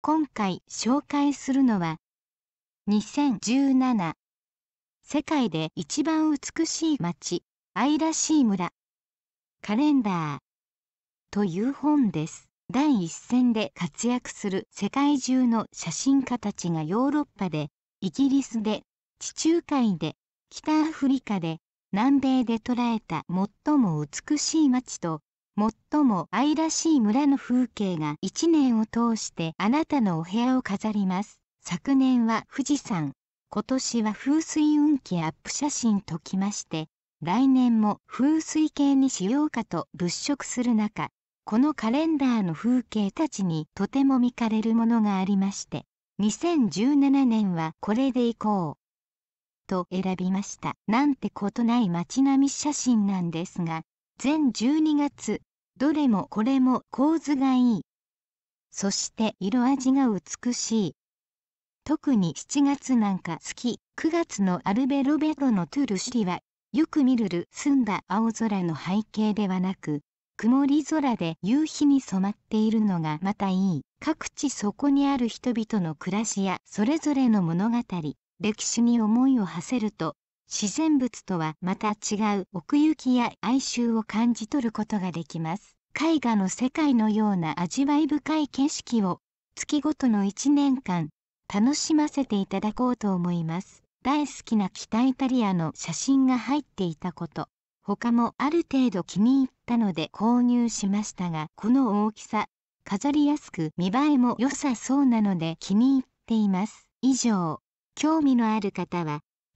今回紹介するのは2017世界で一番美しい街愛らしい村カレンダーという本です第一線で活躍する世界中の写真家たちがヨーロッパでイギリスで地中海で北アフリカで南米で捉えた最も美しい街と最も愛らしい村の風景が1年を通してあなたのお部屋を飾ります。昨年は富士山、今年は風水運気アップ写真ときまして、来年も風水系にしようかと物色する中、このカレンダーの風景たちにとても見かれるものがありまして、2017年はこれでいこう。と選びました。なんてことない街並み写真なんですが、全12月どれもこれも構図がいい。そして色味が美しい。特に7月なんか好き、9月のアルベロベロのトゥルシリは、よく見るる澄んだ青空の背景ではなく、曇り空で夕日に染まっているのがまたいい。各地そこにある人々の暮らしやそれぞれの物語、歴史に思いを馳せると、自然物とはまた違う奥行きや哀愁を感じ取ることができます。絵画の世界のような味わい深い景色を月ごとの1年間楽しませていただこうと思います。大好きな北イタリアの写真が入っていたこと、他もある程度気に入ったので購入しましたが、この大きさ、飾りやすく見栄えも良さそうなので気に入っています。以上、興味のある方は